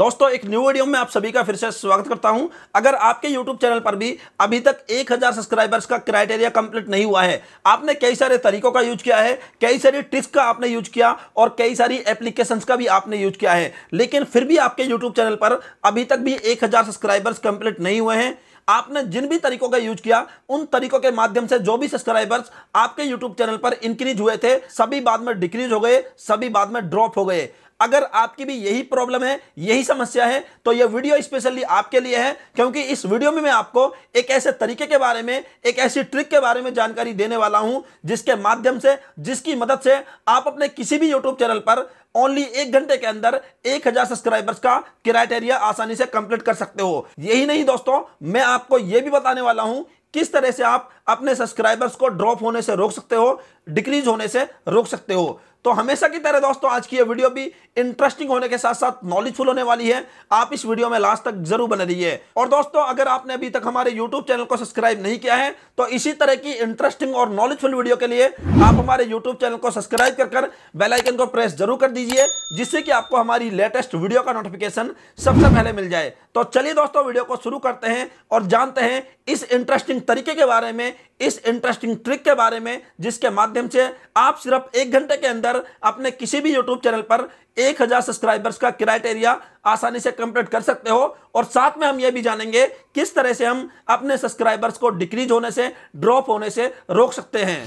दोस्तों एक new video में आप सभी का फिर से स्वागत करता हूं अगर आपके यूट्यूब चैनल पर भी अभी तक 1000 सब्सक्राइबर्स का क्राइटेरिया कंप्लीट नहीं हुआ है आपने कई सारे तरीकों का यूज किया है कई सारी ट्रिक्स का आपने यूज किया और कई सारी एप्लीकेशंस का भी आपने यूज किया है लेकिन फिर भी आपके यूट्यूब चैनल पर अभी तक भी एक सब्सक्राइबर्स कंप्लीट नहीं हुए हैं आपने जिन भी तरीकों का यूज किया उन तरीकों के माध्यम से जो भी सब्सक्राइबर्स आपके यूट्यूब चैनल पर इंक्रीज हुए थे सभी बाद में डिक्रीज हो गए सभी बाद में ड्रॉप हो गए अगर आपकी भी यही प्रॉब्लम है यही समस्या है तो यह वीडियो स्पेशली आपके लिए है क्योंकि इस वीडियो में मैं आपको एक ऐसे तरीके के बारे में एक ऐसी ट्रिक के बारे में जानकारी देने वाला हूं जिसके माध्यम से जिसकी मदद से आप अपने किसी भी यूट्यूब चैनल पर ओनली एक घंटे के अंदर एक हजार सब्सक्राइबर्स का क्राइटेरिया आसानी से कंप्लीट कर सकते हो यही नहीं दोस्तों मैं आपको यह भी बताने वाला हूं किस तरह से आप अपने सब्सक्राइबर्स को ड्रॉप होने से रोक सकते हो डिक्रीज होने से रोक सकते हो तो हमेशा की तरह दोस्तों आज की ये वीडियो भी इंटरेस्टिंग होने के साथ साथ नॉलेजफुल होने वाली है आप इस वीडियो में लास्ट तक जरूर बने रहिए और दोस्तों अगर आपने अभी तक हमारे यूट्यूब चैनल को सब्सक्राइब नहीं किया है तो इसी तरह की इंटरेस्टिंग और नॉलेजफुल वीडियो के लिए आप हमारे यूट्यूब चैनल को सब्सक्राइब कर बेलाइकन को प्रेस जरूर कर दीजिए दीजिए जिससे कि आपको हमारी लेटेस्ट वीडियो का नोटिफिकेशन सबसे पहले मिल जाए तो चलिए दोस्तों वीडियो को शुरू करते हैं और जानते हैं इस इंटरेस्टिंग तरीके के बारे में इस इंटरेस्टिंग ट्रिक के बारे में जिसके माध्यम से आप सिर्फ एक घंटे के अंदर अपने किसी भी यूट्यूब चैनल पर एक हजार सब्सक्राइबर्स का क्राइटेरिया आसानी से कंप्लीट कर सकते हो और साथ में हम यह भी जानेंगे किस तरह से हम अपने सब्सक्राइबर्स को डिक्रीज होने से ड्रॉप होने से रोक सकते हैं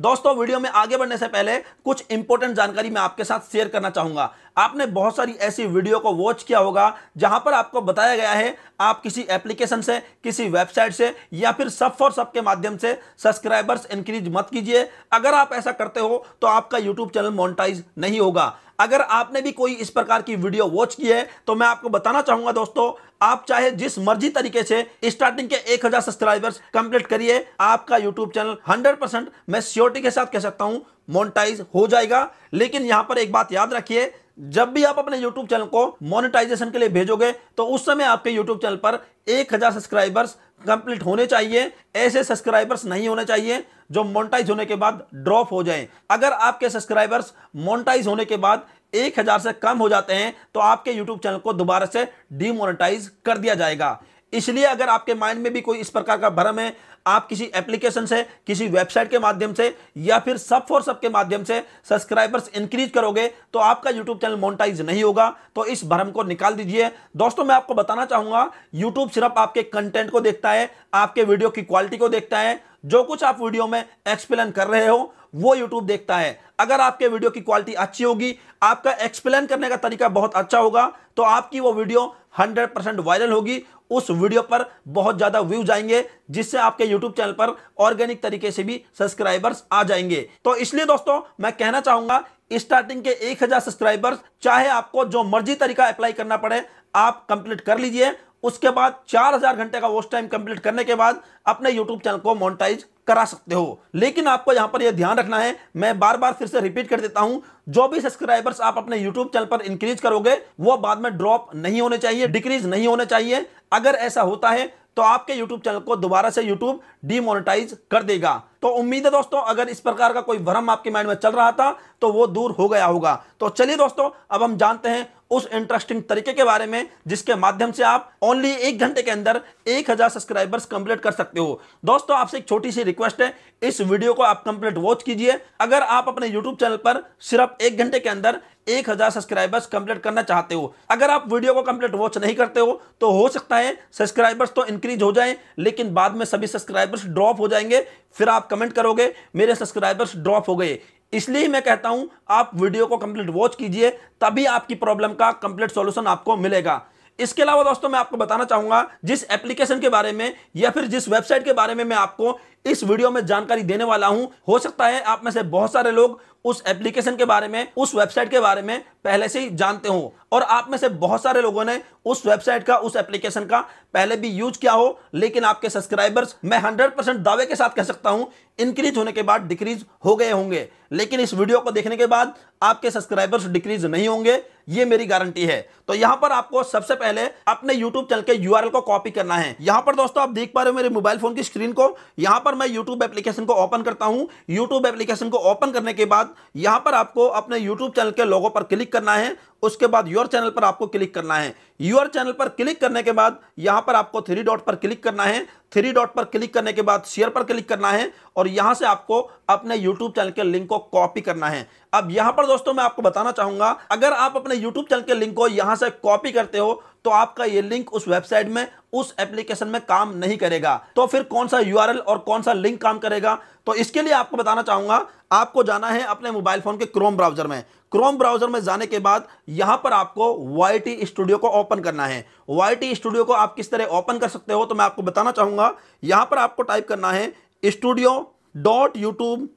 दोस्तों वीडियो में आगे बढ़ने से पहले कुछ इंपॉर्टेंट जानकारी मैं आपके साथ शेयर करना चाहूंगा आपने बहुत सारी ऐसी वीडियो को वॉच किया होगा जहां पर आपको बताया गया है आप किसी एप्लीकेशन से किसी वेबसाइट से या फिर सब फॉर सब के माध्यम से सब्सक्राइबर्स इंक्रीज मत कीजिए अगर आप ऐसा करते हो तो आपका यूट्यूब चैनल मोनिटाइज नहीं होगा अगर आपने भी कोई इस प्रकार की वीडियो वॉच की है तो मैं आपको बताना चाहूंगा दोस्तों आप चाहे जिस मर्जी तरीके से स्टार्टिंग के 1000 सब्सक्राइबर्स कंप्लीट करिए आपका यूट्यूब चैनल 100 परसेंट मैं सियोरिटी के साथ कह सकता हूं मोनिटाइज हो जाएगा लेकिन यहां पर एक बात याद रखिए जब भी आप अपने YouTube चैनल को मोनेटाइजेशन के लिए भेजोगे तो उस समय आपके YouTube चैनल पर 1000 सब्सक्राइबर्स कंप्लीट होने चाहिए ऐसे सब्सक्राइबर्स नहीं होने चाहिए जो मोनेटाइज होने के बाद ड्रॉप हो जाएं अगर आपके सब्सक्राइबर्स मोनेटाइज होने के बाद एक हजार से कम हो जाते हैं तो आपके यूट्यूब चैनल को दोबारा से डीमोनेटाइज कर दिया जाएगा इसलिए अगर आपके माइंड में भी कोई इस प्रकार का भ्रम है आप किसी एप्लीकेशन से किसी वेबसाइट के माध्यम से या फिर सब फॉर सब के माध्यम से सब्सक्राइबर्स इंक्रीज करोगे तो आपका यूट्यूब चैनल मोनिटाइज नहीं होगा तो इस भ्रम को निकाल दीजिए दोस्तों मैं आपको बताना चाहूंगा यूट्यूब सिर्फ आपके कंटेंट को देखता है आपके वीडियो की क्वालिटी को देखता है जो कुछ आप वीडियो में एक्सप्लेन कर रहे हो वो यूट्यूब देखता है अगर आपके वीडियो की क्वालिटी अच्छी होगी आपका एक्सप्लेन करने का तरीका बहुत अच्छा होगा तो आपकी वो वीडियो 100 परसेंट वायरल होगी उस वीडियो पर बहुत ज़्यादा व्यूज आएंगे जिससे आपके यूट्यूब चैनल पर ऑर्गेनिक तरीके से भी सब्सक्राइबर्स आ जाएंगे तो इसलिए दोस्तों मैं कहना चाहूंगा स्टार्टिंग के 1000 सब्सक्राइबर्स चाहे आपको जो मर्जी तरीका अप्लाई करना पड़े आप कंप्लीट कर लीजिए उसके बाद 4000 घंटे का वॉच टाइम कंप्लीट करने के बाद अपने यूट्यूब चैनल को मोनिटाइज करा सकते हो लेकिन आपको यहां पर यह ध्यान रखना है मैं बार बार फिर से रिपीट कर देता हूं जो भी सब्सक्राइबर्स आप अपने यूट्यूब चैनल पर इंक्रीज करोगे वो बाद में ड्रॉप नहीं होने चाहिए डिक्रीज नहीं होने चाहिए अगर ऐसा होता है तो आपके YouTube चैनल को दोबारा से YouTube डीमोनेटाइज कर देगा तो उम्मीद है दोस्तों अगर इस प्रकार का कोई भ्रम आपके माइंड में चल रहा था तो वो दूर हो गया होगा तो चलिए दोस्तों अब हम जानते हैं उस इंटरेस्टिंग तरीके के बारे में जिसके माध्यम से आप ओनली एक घंटे के अंदर एक हजार सब्सक्राइबर्स कंप्लीट कर सकते हो दोस्तों आपसे एक छोटी सी रिक्वेस्ट है इस वीडियो को आप कंप्लीट वॉच कीजिए अगर आप अपने यूट्यूब चैनल पर सिर्फ एक घंटे के अंदर एक हजार सब्सक्राइबर्स कंप्लीट करना चाहते हो अगर आप वीडियो को कंप्लीट वॉच नहीं करते हो तो हो सकता है सब्सक्राइबर्स तो इंक्रीज हो जाए लेकिन बाद में सभी सब्सक्राइबर्स ड्रॉप हो जाएंगे फिर आप कमेंट करोगे मेरे सब्सक्राइबर्स ड्रॉप हो गए इसलिए मैं कहता हूं आप वीडियो को कंप्लीट वॉच कीजिए तभी आपकी प्रॉब्लम का कंप्लीट सॉल्यूशन आपको मिलेगा इसके अलावा दोस्तों मैं आपको बताना चाहूंगा जिस एप्लीकेशन के बारे में या फिर जिस वेबसाइट के बारे में मैं आपको इस वीडियो में जानकारी देने वाला हूं हो सकता है आप में से बहुत सारे लोग उस एप्लीकेशन के बारे में उस वेबसाइट के बारे में पहले से ही जानते हो और आप में से बहुत सारे लोगों ने उस वेबसाइट का उस एप्लीकेशन का पहले भी यूज किया हो लेकिन आपके सब्सक्राइबर्स मैं 100 परसेंट दावे के साथ कह सकता हूं इंक्रीज होने के बाद डिक्रीज हो गए होंगे लेकिन इस वीडियो को देखने के बाद आपके सब्सक्राइबर्स डिक्रीज नहीं होंगे ये मेरी गारंटी है तो यहां पर आपको सबसे पहले अपने YouTube चैनल के यू को कॉपी करना है यहां पर दोस्तों आप देख पा रहे हो मेरे मोबाइल फोन की स्क्रीन को यहां पर मैं YouTube एप्लीकेशन को ओपन करता हूं YouTube एप्लीकेशन को ओपन करने के बाद यहां पर आपको अपने यूट्यूब चैनल के लोगों पर क्लिक करना है उसके बाद योर चैनल पर आपको क्लिक करना है योर चैनल पर क्लिक करने के बाद यहां पर आपको थ्री डॉट पर क्लिक करना है थ्री डॉट पर क्लिक करने के बाद शेयर पर क्लिक करना है और यहां से आपको अपने यूट्यूब चैनल के लिंक को कॉपी करना है अब यहां पर दोस्तों मैं आपको बताना चाहूंगा अगर आप अपने यूट्यूब चैनल के लिंक को यहां से कॉपी करते हो तो आपका ये लिंक उस वेबसाइट में उस एप्लीकेशन में काम नहीं करेगा तो फिर कौन सा यू और कौन सा लिंक काम करेगा तो इसके लिए आपको बताना चाहूंगा आपको जाना है अपने मोबाइल फोन के क्रोम ब्राउजर में क्रोम ब्राउजर में जाने के बाद यहां पर आपको वाई स्टूडियो को ओपन करना है वाई स्टूडियो को आप किस तरह ओपन कर सकते हो तो मैं आपको बताना चाहूंगा यहां पर आपको टाइप करना है studio dot YouTube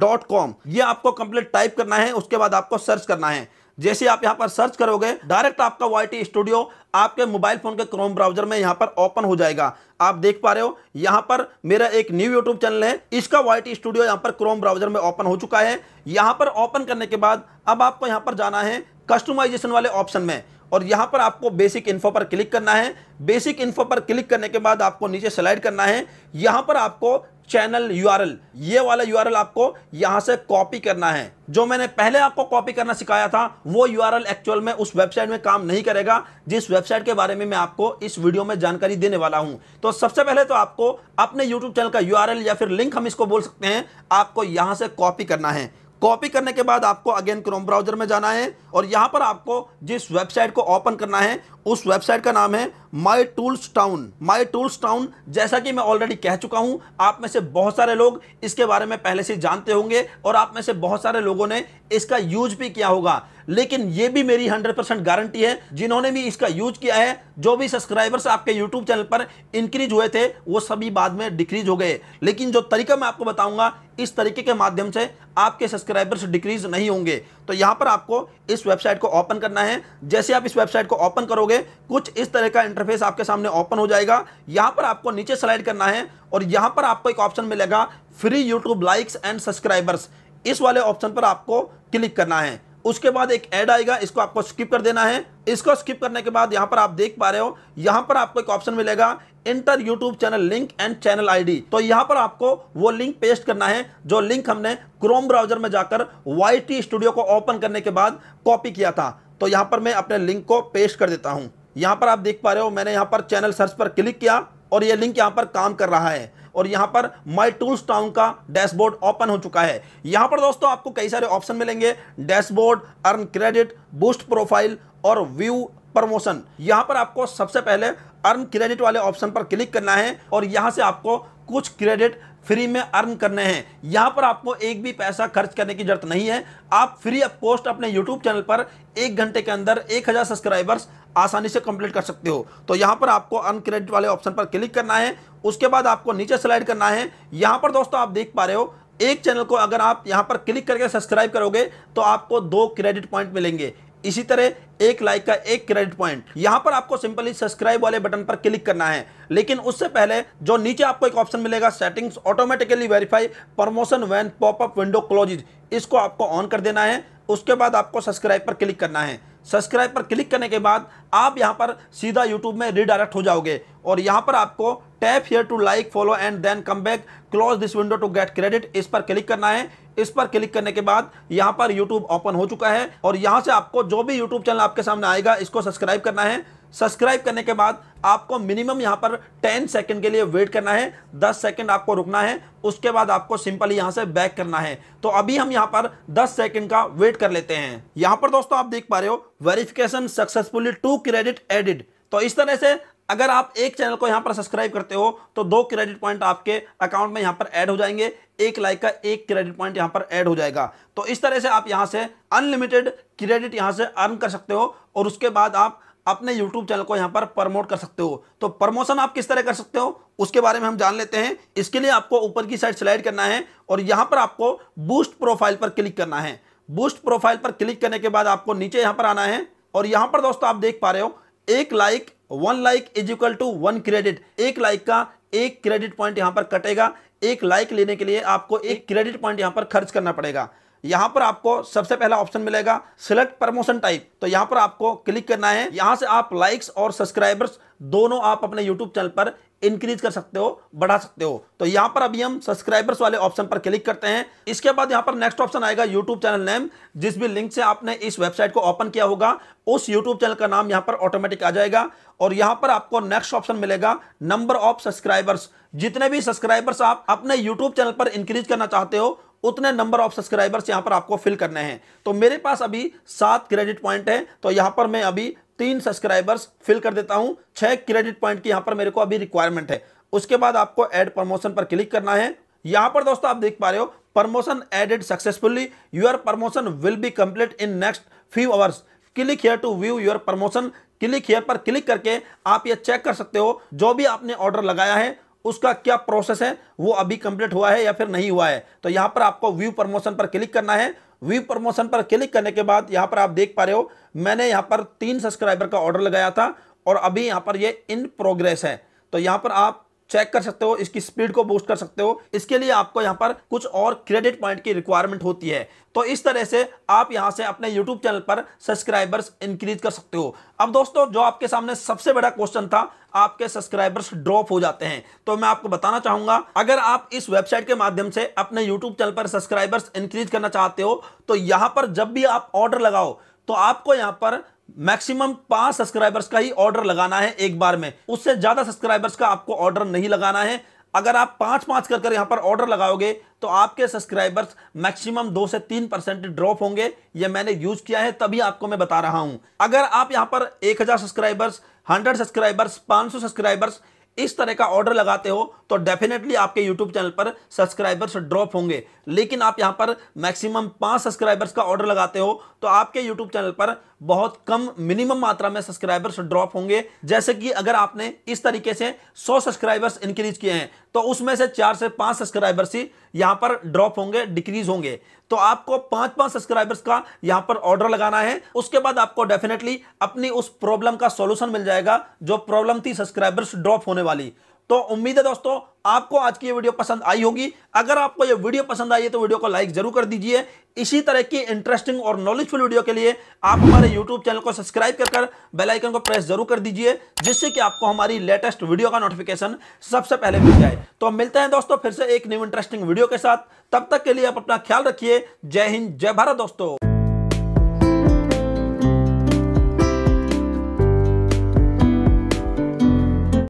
dot com यह आपको कंप्लीट टाइप करना है उसके बाद आपको सर्च करना है जैसे आप यहाँ पर सर्च करोगे डायरेक्ट आपका वाई स्टूडियो आपके मोबाइल फ़ोन के क्रोम ब्राउजर में यहाँ पर ओपन हो जाएगा आप देख पा रहे हो यहाँ पर मेरा एक न्यू यूट्यूब चैनल है इसका वाई स्टूडियो यहाँ पर क्रोम ब्राउजर में ओपन हो चुका है यहां पर ओपन करने के बाद अब आपको यहां पर जाना है कस्टमाइजेशन वाले ऑप्शन में और यहां पर आपको बेसिक इन्फो पर क्लिक करना है बेसिक इन्फो पर क्लिक करने के बाद आपको नीचे स्लाइड करना है यहाँ पर आपको चैनल यूआरएल ये वाला यूआरएल आपको यहां से कॉपी करना है जो मैंने पहले आपको कॉपी करना सिखाया था वो यूआरएल एक्चुअल में उस वेबसाइट में काम नहीं करेगा जिस वेबसाइट के बारे में मैं आपको इस वीडियो में जानकारी देने वाला हूं तो सबसे पहले तो आपको अपने यूट्यूब चैनल का यूआरएल या फिर लिंक हम इसको बोल सकते हैं आपको यहां से कॉपी करना है कॉपी करने के बाद आपको अगेन क्रोम ब्राउजर में जाना है और यहाँ पर आपको जिस वेबसाइट को ओपन करना है उस वेबसाइट का नाम है my tools town my tools town जैसा कि मैं ऑलरेडी कह चुका हूं आप में से बहुत सारे लोग इसके बारे में पहले से जानते होंगे और आप में से बहुत सारे लोगों ने इसका यूज भी किया होगा लेकिन ये भी मेरी 100% गारंटी है जिन्होंने भी इसका यूज किया है जो भी सब्सक्राइबर्स आपके यूट्यूब चैनल पर इंक्रीज हुए थे वो सभी बाद में डिक्रीज हो गए लेकिन जो तरीका मैं आपको बताऊंगा इस तरीके के माध्यम से आपके सब्सक्राइबर्स डिक्रीज नहीं होंगे तो यहां पर आपको इस वेबसाइट को ओपन करना है जैसे आप इस वेबसाइट को ओपन करोगे में कुछ इस तरह का इंटरफेस आपके सामने ओपन हो जाएगा यहां पर आपको नीचे स्लाइड करना है और यहां पर आपको एक ऑप्शन मिलेगा free YouTube likes and subscribers इस वाले ऑप्शन पर आपको क्लिक करना है उसके बाद एक ऐड आएगा इसको आपको स्किप कर देना है इसको स्किप करने के बाद यहां पर आप देख पा रहे हो यहां पर आपको एक ऑप्शन मिलेगा enter YouTube channel link and channel ID तो यहां पर आपको वो लिंक पेस्ट करना है जो लिंक हमने क्रोम ब्राउजर में जाकर वाई स्टूडियो को ओपन करने के बाद कॉपी किया था तो यहाँ पर मैं अपने लिंक को पेस्ट कर देता हूँ यहाँ पर आप देख पा रहे हो मैंने यहाँ पर चैनल सर्च पर क्लिक किया और ये लिंक यहाँ पर काम कर रहा है और यहाँ पर माई टूल्स टाउन का डैशबोर्ड ओपन हो चुका है यहाँ पर दोस्तों आपको कई सारे ऑप्शन मिलेंगे dashboard earn credit boost profile और व्यू प्रमोशन यहाँ पर आपको सबसे पहले अर्न क्रेडिट वाले ऑप्शन पर क्लिक करना है और यहाँ से आपको कुछ क्रेडिट फ्री में अर्न करने हैं यहाँ पर आपको एक भी पैसा खर्च करने की जरूरत नहीं है आप फ्री ऑफ कॉस्ट अपने यूट्यूब चैनल पर एक घंटे के अंदर एक हज़ार सब्सक्राइबर्स आसानी से कंप्लीट कर सकते हो तो यहाँ पर आपको अर्न क्रेडिट वाले ऑप्शन पर क्लिक करना है उसके बाद आपको नीचे स्लाइड करना है यहाँ पर दोस्तों आप देख पा रहे हो एक चैनल को अगर आप यहाँ पर क्लिक करके सब्सक्राइब करोगे तो आपको दो क्रेडिट पॉइंट मिलेंगे इसी तरह एक लाइक का एक क्रेडिट पॉइंट यहां पर आपको सिंपली सब्सक्राइब वाले बटन पर क्लिक करना है लेकिन उससे पहले जो नीचे आपको एक ऑप्शन मिलेगा settings automatically verify promotion when popup window closes इसको आपको ऑन कर देना है उसके बाद आपको सब्सक्राइब पर क्लिक करना है सब्सक्राइब पर क्लिक करने के बाद आप यहाँ पर सीधा यूट्यूब में रीडायरेक्ट हो जाओगे और यहाँ पर आपको tap here to like follow and then come back close this window to get credit इस पर क्लिक करना है इस पर क्लिक करने के बाद यहां पर यूट्यूब ओपन हो चुका है और यहां से आपको जो भी यूट्यूब चैनल आपके सामने आएगा इसको सब्सक्राइब करना है सब्सक्राइब करने के बाद आपको मिनिमम यहां पर 10 सेकंड के लिए वेट करना है 10 सेकंड आपको रुकना है उसके बाद आपको सिंपल यहां से बैक करना है तो अभी हम यहां पर 10 सेकंड का वेट कर लेते हैं यहां पर दोस्तों आप देख पा रहे हो verification successfully two credit added तो इस तरह से अगर आप एक चैनल को यहां पर सब्सक्राइब करते हो तो दो क्रेडिट पॉइंट आपके अकाउंट में यहां पर ऐड हो जाएंगे एक लाइक का एक क्रेडिट पॉइंट यहां पर ऐड हो जाएगा तो इस तरह से आप यहां से अनलिमिटेड क्रेडिट यहां से अर्न कर सकते हो और उसके बाद आप अपने यूट्यूब चैनल को यहां पर प्रमोट कर सकते हो तो प्रमोशन आप किस तरह कर सकते हो उसके बारे में हम जान लेते हैं इसके लिए आपको ऊपर की साइड स्लाइड करना है और यहां पर आपको बूस्ट प्रोफाइल पर क्लिक करना है बूस्ट प्रोफाइल पर क्लिक करने के बाद आपको नीचे यहां पर आना है और यहां पर दोस्तों आप देख पा रहे हो एक like one like is equal to one credit एक लाइक का एक क्रेडिट पॉइंट यहां पर कटेगा एक लाइक लेने के लिए आपको एक क्रेडिट पॉइंट यहां पर खर्च करना पड़ेगा यहां पर आपको सबसे पहला ऑप्शन मिलेगा सिलेक्ट प्रमोशन टाइप तो यहां पर आपको क्लिक करना है यहां से आप लाइक्स और सब्सक्राइबर्स दोनों आप अपने यूट्यूब चैनल पर इंक्रीज कर सकते हो बढ़ा सकते हो तो यहां पर अभी हम सब्सक्राइबर्स वाले ऑप्शन पर क्लिक करते हैं इसके बाद यहां पर नेक्स्ट ऑप्शन आएगा यूट्यूब चैनल नेम जिस भी लिंक से आपने इस वेबसाइट को ओपन किया होगा उस यूट्यूब चैनल का नाम यहां पर ऑटोमेटिक आ जाएगा और यहां पर आपको नेक्स्ट ऑप्शन मिलेगा नंबर ऑफ सब्सक्राइबर्स जितने भी सब्सक्राइबर्स आप अपने यूट्यूब चैनल पर इंक्रीज करना चाहते हो उतने नंबर ऑफ सब्सक्राइबर्स यहां पर आपको फिल करने हैं तो मेरे पास अभी सात क्रेडिट पॉइंट है तो यहां पर मैं अभी तीन सब्सक्राइबर्स फिल कर देता हूं छह क्रेडिट पॉइंट की यहां पर मेरे को अभी रिक्वायरमेंट है उसके बाद आपको एड प्रमोशन पर क्लिक करना है यहां पर दोस्तों आप देख पा रहे हो promotion added successfully your promotion will be complete in next few hours click here to view your promotion click here पर क्लिक करके आप ये चेक कर सकते हो जो भी आपने ऑर्डर लगाया है उसका क्या प्रोसेस है वो अभी कंप्लीट हुआ है या फिर नहीं हुआ है तो यहां पर आपको व्यू प्रमोशन पर क्लिक करना है व्यू प्रमोशन पर क्लिक करने के बाद यहां पर आप देख पा रहे हो मैंने यहां पर तीन सब्सक्राइबर का ऑर्डर लगाया था और अभी यहां पर ये इन प्रोग्रेस है तो यहां पर आप चेक कर सकते हो इसकी स्पीड को बूस्ट कर सकते हो इसके लिए आपको यहाँ पर कुछ और क्रेडिट पॉइंट की रिक्वायरमेंट होती है तो इस तरह से आप यहाँ से अपने यूट्यूब चैनल पर सब्सक्राइबर्स इंक्रीज कर सकते हो अब दोस्तों जो आपके सामने सबसे बड़ा क्वेश्चन था आपके सब्सक्राइबर्स ड्रॉप हो जाते हैं तो मैं आपको बताना चाहूंगा अगर आप इस वेबसाइट के माध्यम से अपने यूट्यूब चैनल पर सब्सक्राइबर्स इंक्रीज करना चाहते हो तो यहाँ पर जब भी आप ऑर्डर लगाओ तो आपको यहाँ पर मैक्सिमम पांच सब्सक्राइबर्स का ही ऑर्डर लगाना है एक बार में उससे ज्यादा सब्सक्राइबर्स का आपको ऑर्डर नहीं लगाना है अगर आप पांच पांच कर कर यहां पर ऑर्डर लगाओगे तो आपके सब्सक्राइबर्स मैक्सिमम दो से तीन परसेंट ड्रॉप होंगे ये मैंने यूज किया है तभी आपको मैं बता रहा हूं अगर आप यहां पर एक हजार सब्सक्राइबर्स हंड्रेड सब्सक्राइबर्स पांच सौ सब्सक्राइबर्स इस तरह का ऑर्डर लगाते हो तो डेफिनेटली आपके यूट्यूब चैनल पर सब्सक्राइबर्स ड्रॉप होंगे लेकिन आप यहां पर मैक्सिमम पांच सब्सक्राइबर्स का ऑर्डर लगाते हो तो आपके यूट्यूब चैनल पर बहुत कम मिनिमम मात्रा में सब्सक्राइबर्स ड्रॉप होंगे जैसे कि अगर आपने इस तरीके से सौ सब्सक्राइबर्स इंक्रीज किए हैं तो उसमें से चार से पांच सब्सक्राइबर्स ही यहां पर ड्रॉप होंगे डिक्रीज होंगे तो आपको पांच पांच सब्सक्राइबर्स का यहां पर ऑर्डर लगाना है उसके बाद आपको डेफिनेटली अपनी उस प्रॉब्लम का सॉल्यूशन मिल जाएगा जो प्रॉब्लम थी सब्सक्राइबर्स ड्रॉप होने वाली तो उम्मीद है दोस्तों आपको आज की ये वीडियो पसंद आई होगी अगर आपको ये वीडियो पसंद आई है तो वीडियो को लाइक जरूर कर दीजिए इसी तरह की इंटरेस्टिंग और नॉलेजफुल वीडियो के लिए आप हमारे यूट्यूब चैनल को सब्सक्राइब कर कर बेल आइकन को प्रेस जरूर कर दीजिए जिससे कि आपको हमारी लेटेस्ट वीडियो का नोटिफिकेशन सबसे पहले मिल जाए तो मिलते हैं दोस्तों फिर से एक न्यू इंटरेस्टिंग वीडियो के साथ तब तक के लिए आप अपना ख्याल रखिए जय हिंद जय भारत दोस्तों